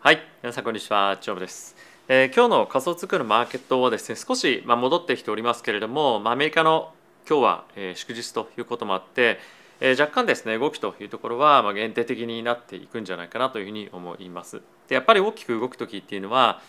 はい皆さんこんにちはチョブです、えー、今日の仮想通貨のマーケットはですね少しまあ戻ってきておりますけれども、まあ、アメリカの今日は、えー、祝日ということもあって、えー、若干ですね動きというところは、まあ、限定的になっていくんじゃないかなというふうに思いますでやっぱり大きく動く時っていうのは、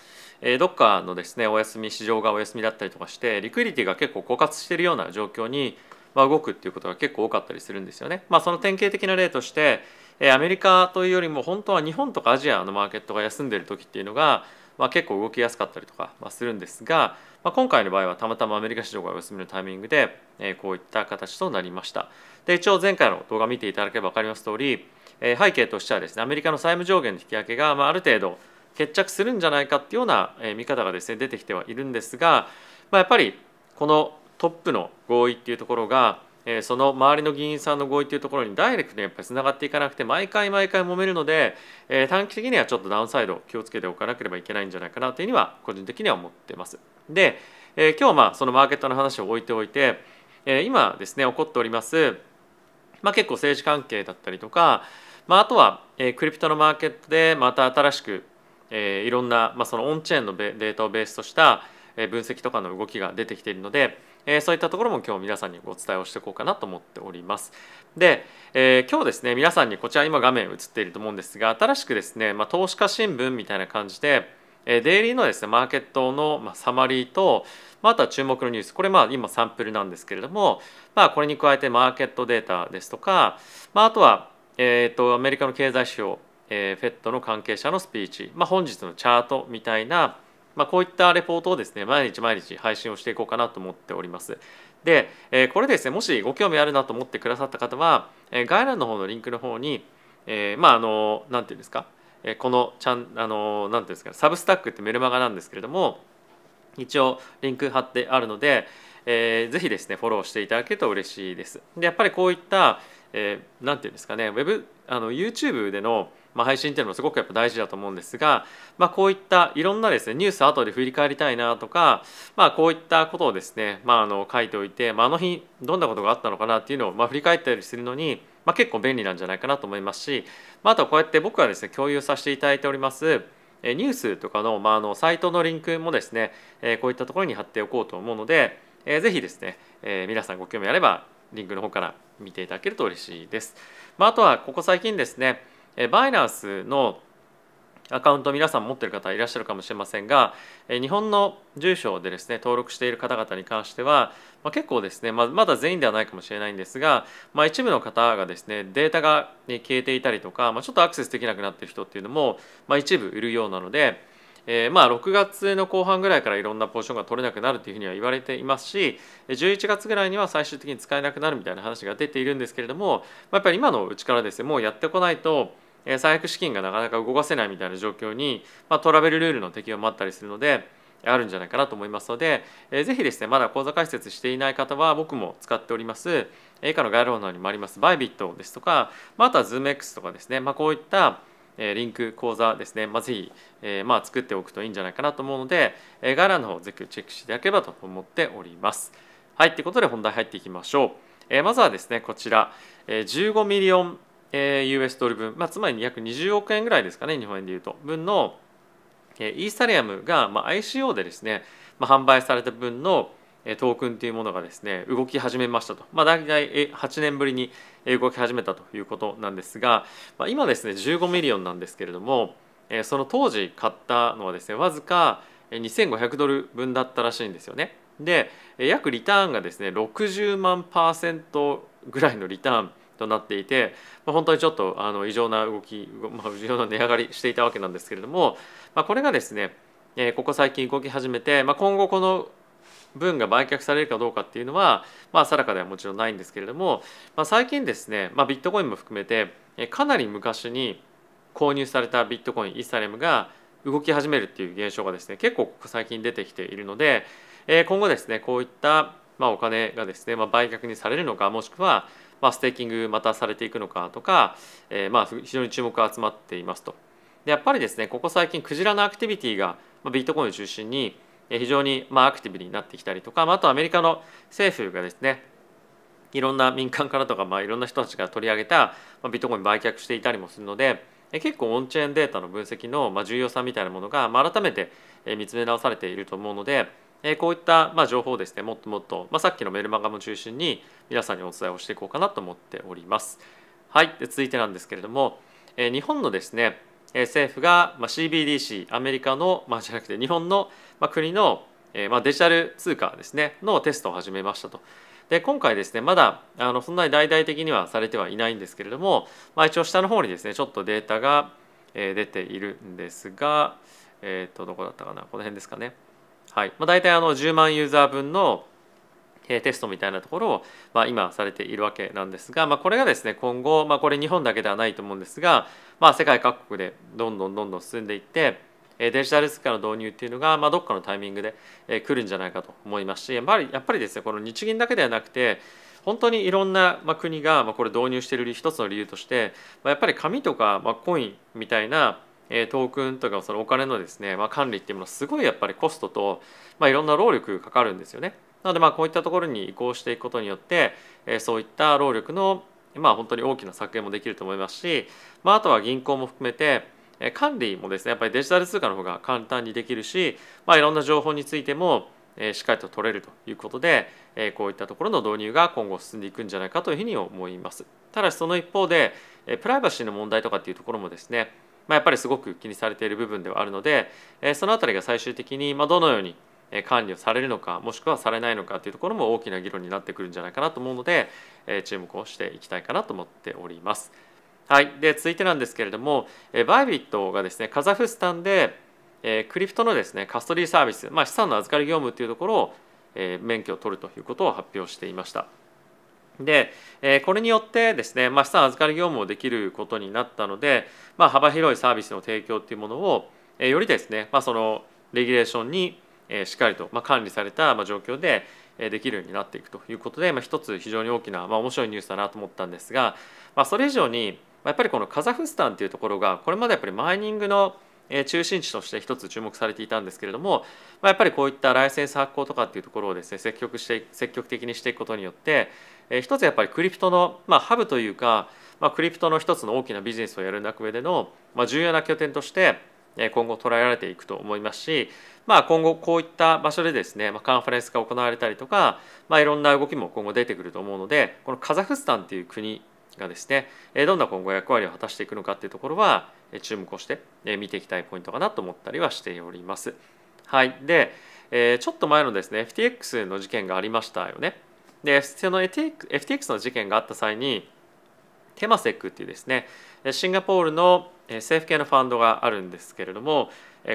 えどっかのですねお休み市場がお休みだったりとかしてリクイリティが結構枯渇しているような状況にまあ、動くっていうことが結構多かったりするんですよね。まあ、その典型的な例としてアメリカというよりも本当は日本とかアジアのマーケットが休んでる時っていうのが、まあ、結構動きやすかったりとかするんですが、まあ、今回の場合はたまたまアメリカ市場がお休みのタイミングでこういった形となりましたで一応前回の動画見ていただければ分かります通り背景としてはですねアメリカの債務上限の引き上げが、まあ、ある程度決着するんじゃないかっていうような見方がですね出てきてはいるんですが、まあ、やっぱりこのトップの合意っていうところがその周りの議員さんの合意というところにダイレクトにやっぱりつながっていかなくて毎回毎回揉めるので短期的にはちょっとダウンサイド気をつけておかなければいけないんじゃないかなというには個人的には思ってます。で今日まあそのマーケットの話を置いておいて今ですね起こっております、まあ、結構政治関係だったりとか、まあ、あとはクリプトのマーケットでまた新しくいろんな、まあ、そのオンチェーンのデータをベースとした分析とかの動きが出てきているので、えそういったところも今日皆さんにお伝えをしていこうかなと思っております。で、え今日ですね皆さんにこちら今画面映っていると思うんですが新しくですね、ま投資家新聞みたいな感じでデイリーのですねマーケットのサマリーとあとは注目のニュースこれまあ今サンプルなんですけれども、まあ、これに加えてマーケットデータですとか、まあ、あとは、えー、とアメリカの経済指標、えー、FED の関係者のスピーチ、まあ、本日のチャートみたいなまあ、こういったレポートをですね毎日毎日配信をしていこうかなと思っております。で、えー、これですねもしご興味あるなと思ってくださった方は、えー、概要欄の方のリンクの方に、えー、まああの何て言うんですか、えー、このちゃんあの何て言うんですかサブスタックってメルマガなんですけれども一応リンク貼ってあるので、えー、ぜひですねフォローしていただけると嬉しいです。でやっぱりこういったえー、なんていうんですかねウェブあの YouTube での、まあ、配信っていうのもすごくやっぱ大事だと思うんですが、まあ、こういったいろんなですねニュース後で振り返りたいなとか、まあ、こういったことをですね、まあ、あの書いておいて、まあ、あの日どんなことがあったのかなっていうのを、まあ、振り返ったりするのに、まあ、結構便利なんじゃないかなと思いますし、まあ、あとこうやって僕はですね共有させていただいておりますニュースとかの,、まああのサイトのリンクもですね、えー、こういったところに貼っておこうと思うので、えー、ぜひですね、えー、皆さんご興味あればリンクの方から見ていただけると嬉しいです。まあ、あとはここ最近ですねバイナンスのアカウント皆さん持ってる方いらっしゃるかもしれませんが日本の住所でですね登録している方々に関しては、まあ、結構ですね、ままだ全員ではないかもしれないんですが、まあ、一部の方がですねデータが消えていたりとか、まあ、ちょっとアクセスできなくなっている人っていうのも、まあ、一部いるようなので。えー、まあ6月の後半ぐらいからいろんなポジションが取れなくなるというふうには言われていますし11月ぐらいには最終的に使えなくなるみたいな話が出ているんですけれども、まあ、やっぱり今のうちからですねもうやってこないと最悪資金がなかなか動かせないみたいな状況に、まあ、トラベルルールの適用もあったりするので。あるんじゃないかなと思いますので、えー、ぜひですねまだ口座開設していない方は僕も使っております以下の概要欄にもありますバイビットですとか、まあ、あとは ZoomX とかですね、まあ、こういったえリンク講座ですね、まあ、ぜひ、えまあ、作っておくといいんじゃないかなと思うので、え概要欄の方ぜひチェックしていただければと思っております。はい、ということで本題入っていきましょう。えまずはですね、こちら、え15ミリオン、え US ドル分、まあ、つまり約20億円ぐらいですかね、日本円でいうと、分の、えイーサリアムが、まあ、ICO でですね、まあ、販売された分の、トークンというものがですね動き始めましたと、まあ、大体8年ぶりに動き始めたということなんですが、まあ、今ですね15ミリオンなんですけれどもその当時買ったのはですねわずか2500ドル分だったらしいんですよね。で約リターンがですね60万パーセントぐらいのリターンとなっていて、まあ、本当にちょっとあの異常な動き、まあ、異常な値上がりしていたわけなんですけれども、まあ、これがですねここ最近動き始めて、まあ、今後この分が売却されるかどうかっていうのは、まあ、定かではもちろんないんですけれども、まあ、最近ですね、まあ、ビットコインも含めてかなり昔に購入されたビットコインイーサレムが動き始めるっていう現象がですね結構最近出てきているので、えー、今後ですねこういった、まあ、お金がですね、まあ、売却にされるのかもしくは、まあ、ステーキングまたされていくのかとか、えー、まあ非常に注目が集まっていますと。でやっぱりですねここ最近クジラのアクティビティが、まあ、ビットコインを中心に非常にまあアクティブになってきたりとかあとアメリカの政府がですねいろんな民間からとか、まあ、いろんな人たちが取り上げたビットコイン売却していたりもするので結構オンチェーンデータの分析の重要さみたいなものが改めて見つめ直されていると思うのでこういった情報をですねもっともっと、まあ、さっきのメルマガも中心に皆さんにお伝えをしていこうかなと思っております。はい、続いてなんですけれども日本のですね政府が CBDC アメリカの、まあ、じゃなくて日本の国のデジタル通貨ですねのテストを始めましたと。で今回ですねまだあのそんなに大々的にはされてはいないんですけれども、まあ、一応下の方にですねちょっとデータが出ているんですがえっ、ー、とどこだったかなこの辺ですかね。はいまあ、大体あの10万ユーザー分のテストみたいなところを、まあ、今されているわけなんですが、まあ、これがですね今後、まあ、これ日本だけではないと思うんですが、まあ、世界各国でどんどんどんどん進んでいってデジタル通貨の導入っていうのが、まあ、どっかのタイミングで来るんじゃないかと思いますしやっぱりやっぱりですねこの日銀だけではなくて本当にいろんな国がこれ導入している一つの理由としてやっぱり紙とかコインみたいなトークンとかそのお金のですね管理っていうものすごいやっぱりコストといろんな労力かかるんですよね。なのでまあこういったところに移行していくことによって、えそういった労力のまあ本当に大きな削減もできると思いますし、まあ、あとは銀行も含めて管理もですねやっぱりデジタル通貨の方が簡単にできるし、まあ、いろんな情報についてもしっかりと取れるということでこういったところの導入が今後進んでいくんじゃないかというふうに思いますただしその一方でプライバシーの問題とかっていうところもですね、まあ、やっぱりすごく気にされている部分ではあるのでその辺りが最終的にどのように管理をされるのかもしくはされないのかというところも大きな議論になってくるんじゃないかなと思うので注目をしていきたいかなと思っております。はい、で続いてなんですけれどもバイビットがですねカザフスタンでクリプトのですねカストリーサービス、まあ、資産の預かり業務というところを免許を取るということを発表していました。でこれによってですね、まあ、資産預かり業務をできることになったので、まあ、幅広いサービスの提供というものをよりですね、まあ、そのレギュレーションにしっかりと管理された状況でできるようになっていくということで、まあ、一つ非常に大きな、まあ、面白いニュースだなと思ったんですが、まあ、それ以上にやっぱりこのカザフスタンというところがこれまでやっぱりマイニングの中心地として一つ注目されていたんですけれども、まあ、やっぱりこういったライセンス発行とかっていうところをですね積極して積極的にしていくことによって、え一つやっぱりクリプトの、まあ、ハブというか、まあ、クリプトの一つの大きなビジネスをやる中での、まあ、重要な拠点として今後捉えられていくと思いますし、まあ、今後こういった場所でですね、まあ、カンファレンスが行われたりとか、まあ、いろんな動きも今後出てくると思うのでこのカザフスタンという国がですねどんな今後役割を果たしていくのかっていうところは注目をして見ていきたいポイントかなと思ったりはしております。はい、でちょっと前のですね FTX の事件がありましたよね。でその FTX の事件があった際にテマセックっていうですねシンガポールの政府系のファンドがあるんですけれども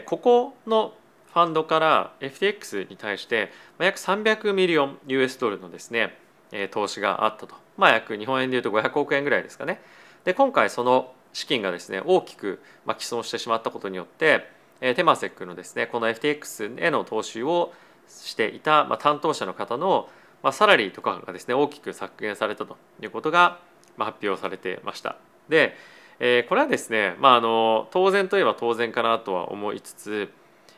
ここのファンドから FTX に対して約300ミリオン US ドルのですね投資があったと、まあ、約日本円でいうと500億円ぐらいですかねで今回その資金がですね大きく毀損してしまったことによってテマセックのですねこの FTX への投資をしていた担当者の方のサラリーとかがですね大きく削減されたということが発表されてました。でえー、これはですね、まあ、あの当然といえば当然かなとは思いつつ、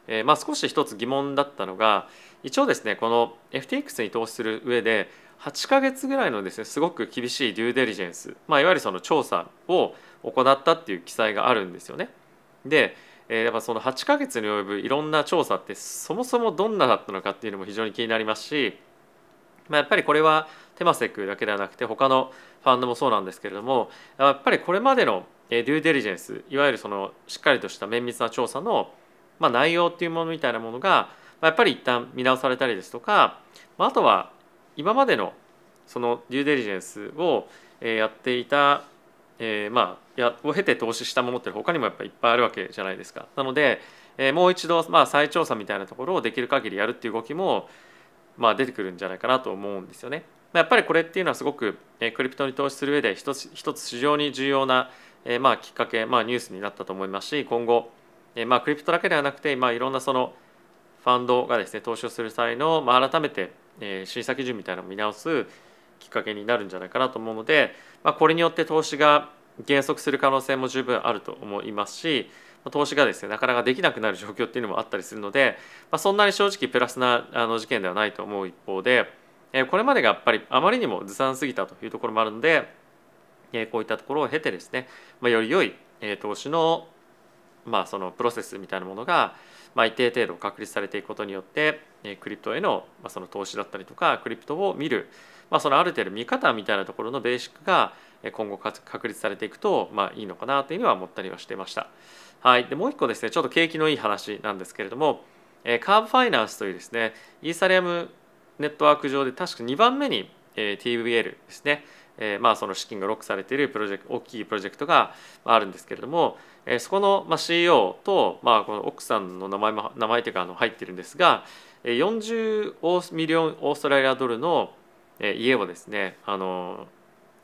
えー、まあ、少し一つ疑問だったのが一応ですねこの FTX に投資する上で8ヶ月ぐらいのですねすごく厳しいデューデリジェンス、まあ、いわゆるその調査を行ったっていう記載があるんですよね。でやっぱその8ヶ月に及ぶいろんな調査ってそもそもどんなだったのかっていうのも非常に気になりますしまあ、やっぱりこれはテマセクだけではなくて他のファンドもそうなんですけれどもやっぱりこれまでのデューデリジェンスいわゆるそのしっかりとした綿密な調査の、まあ、内容っていうものみたいなものが、まあ、やっぱり一旦見直されたりですとか、まあ、あとは今までのそのデューデリジェンスをやっていた、えー、まあやを経て投資したものって他にもやっぱいっぱいあるわけじゃないですか。なので、えー、もう一度、まあ、再調査みたいなところをできる限りやるっていう動きもまあ、出てくるんじゃないかなと思うんですよね。まあ、やっぱりこれっていうのはすごく、えクリプトに投資する上で一つ一つ非常に重要な、えまあ、きっかけ、まあ、ニュースになったと思いますし今後、えまあ、クリプトだけではなくて、まあ、いろんなそのファンドがですね投資をする際の、まあ、改めて、え審査基準みたいなのを見直すきっかけになるんじゃないかなと思うので、まあ、これによって投資が減速する可能性も十分あると思いますし投資がですねなかなかできなくなる状況っていうのもあったりするので、まあ、そんなに正直プラスなあの事件ではないと思う一方で、えこれまでがやっぱりあまりにもずさんすぎたというところもあるので、えこういったところを経てですね、まあ、より良い、え投資の,、まあそのプロセスみたいなものが、まあ、一定程度確立されていくことによって、えクリプトへの,、まあその投資だったりとかクリプトを見る、まあ、そのある程度見方みたいなところのベーシックが今後確立されていくと、まあ、いいのかなというのは思ったりはしていました。はい、でもう一個ですねちょっと景気のいい話なんですけれども、えカーブファイナンスというですねイーサリアムネットワーク上で確か2番目に、え TVL ですね、えまあ、その資金がロックされているプロジェクト大きいプロジェクトがあるんですけれども、えそこの、ま CEO と、まあ、この奥さんの名前も名前というかあの入ってるんですが40ミリオンオーストラリアドルのえ家をですねあの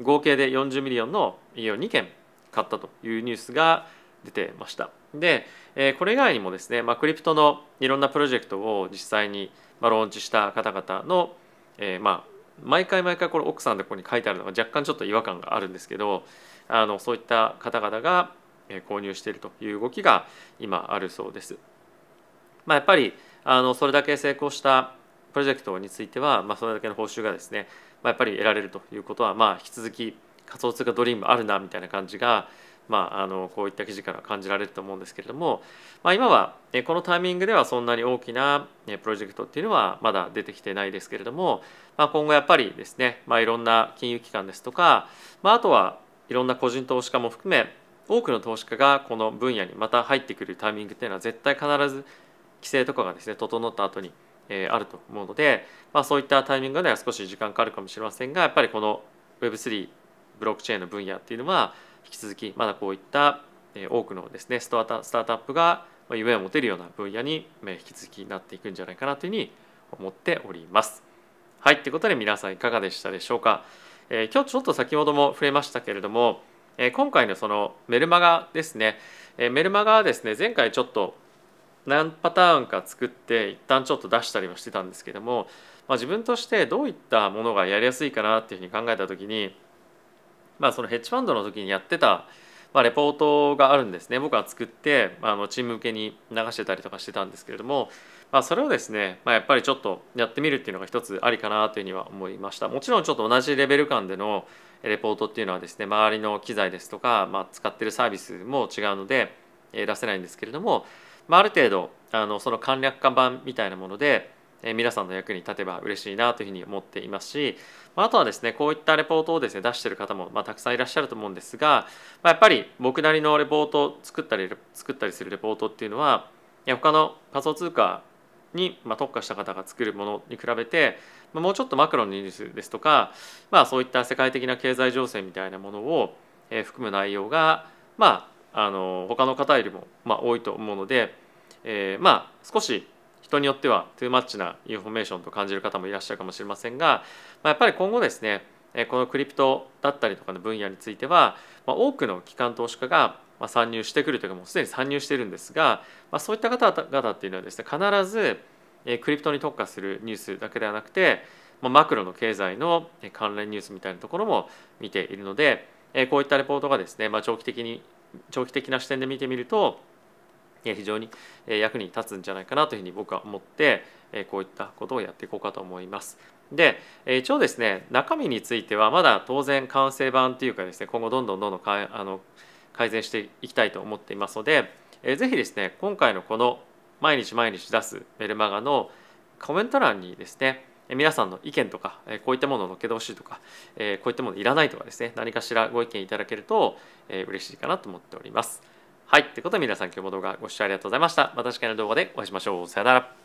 合計で40ミリオンの家を2軒買ったというニュースが出てました。で、えこれ以外にもですね、まあ、クリプトのいろんなプロジェクトを実際に、まあ、ローンチした方々の、えまあ、毎回毎回これ奥さんでここに書いてあるのが若干ちょっと違和感があるんですけどあのそういった方々が購入しているという動きが今あるそうです。まあ、やっぱりあのそれだけ成功したプロジェクトについては、まあ、それだけの報酬がですね、まあ、やっぱり得られるということは、まあ、引き続き仮想通貨ドリームあるなみたいな感じが、まあ、あのこういった記事から感じられると思うんですけれども、まあ、今はこのタイミングではそんなに大きなプロジェクトっていうのはまだ出てきてないですけれども、まあ、今後やっぱりですね、まあ、いろんな金融機関ですとか、まあ、あとはいろんな個人投資家も含め多くの投資家がこの分野にまた入ってくるタイミングっていうのは絶対必ず規制とかがですね整った後にえー、あると思うので、まあ、そういったタイミングでは少し時間かかるかもしれませんがやっぱりこの Web3 ブロックチェーンの分野っていうのは引き続きまだこういった多くのですねスタートスタートアップが夢を持てるような分野に引き続きなっていくんじゃないかなというふうに思っております。はいということで皆さんいかがでしたでしょうか。えー、今日ちょっと先ほども触れましたけれども、えー、今回のそのメルマガですね、えー、メルマガはですね前回ちょっと何パターンか作って一旦ちょっと出したりはしてたんですけども、まあ、自分としてどういったものがやりやすいかなっていうふうに考えた時に、まあ、そのヘッジファンドの時にやってた、まあ、レポートがあるんですね僕は作って、まあ、のチーム向けに流してたりとかしてたんですけれども、まあ、それをですね、まあ、やっぱりちょっとやってみるっていうのが一つありかなというふうには思いましたもちろんちょっと同じレベル感でのレポートっていうのはですね周りの機材ですとか、まあ、使ってるサービスも違うので出せないんですけれどもまあ、ある程度あのその簡略化版みたいなもので、え皆さんの役に立てば嬉しいなというふうに思っていますし、まあ、とはですねこういったレポートをですね出してる方も、またくさんいらっしゃると思うんですが、まやっぱり僕なりのレポートを作ったり作ったりするレポートっていうのは他の仮想通貨に特化した方が作るものに比べてもうちょっとマクロのニュースですとか、まあ、そういった世界的な経済情勢みたいなものを含む内容が、まあ、あの他の方よりもまあ多いと思うので、えー、まあ少し人によってはトゥーマッチなインフォメーションと感じる方もいらっしゃるかもしれませんが、まあ、やっぱり今後ですねこのクリプトだったりとかの分野については、まあ、多くの機関投資家が参入してくるというかもうすでに参入しているんですが、まあ、そういった方々っていうのはですね必ずクリプトに特化するニュースだけではなくて、まあ、マクロの経済の関連ニュースみたいなところも見ているのでこういったレポートがですね、まあ、長期的に長期的な視点で見てみると非常に役に立つんじゃないかなというふうに僕は思ってこういったことをやっていこうかと思います。で一応ですね中身についてはまだ当然完成版というかですね今後どんどんどんどんかあの改善していきたいと思っていますので是非ですね今回のこの毎日毎日出すメルマガのコメント欄にですね皆さんの意見とかこういったものを載っけてほしいとかこういったものいらないとかですね何かしらご意見いただけると嬉しいかなと思っております。はい。ということで皆さん今日も動画ご視聴ありがとうございました。また次回の動画でお会いしましょう。さよなら。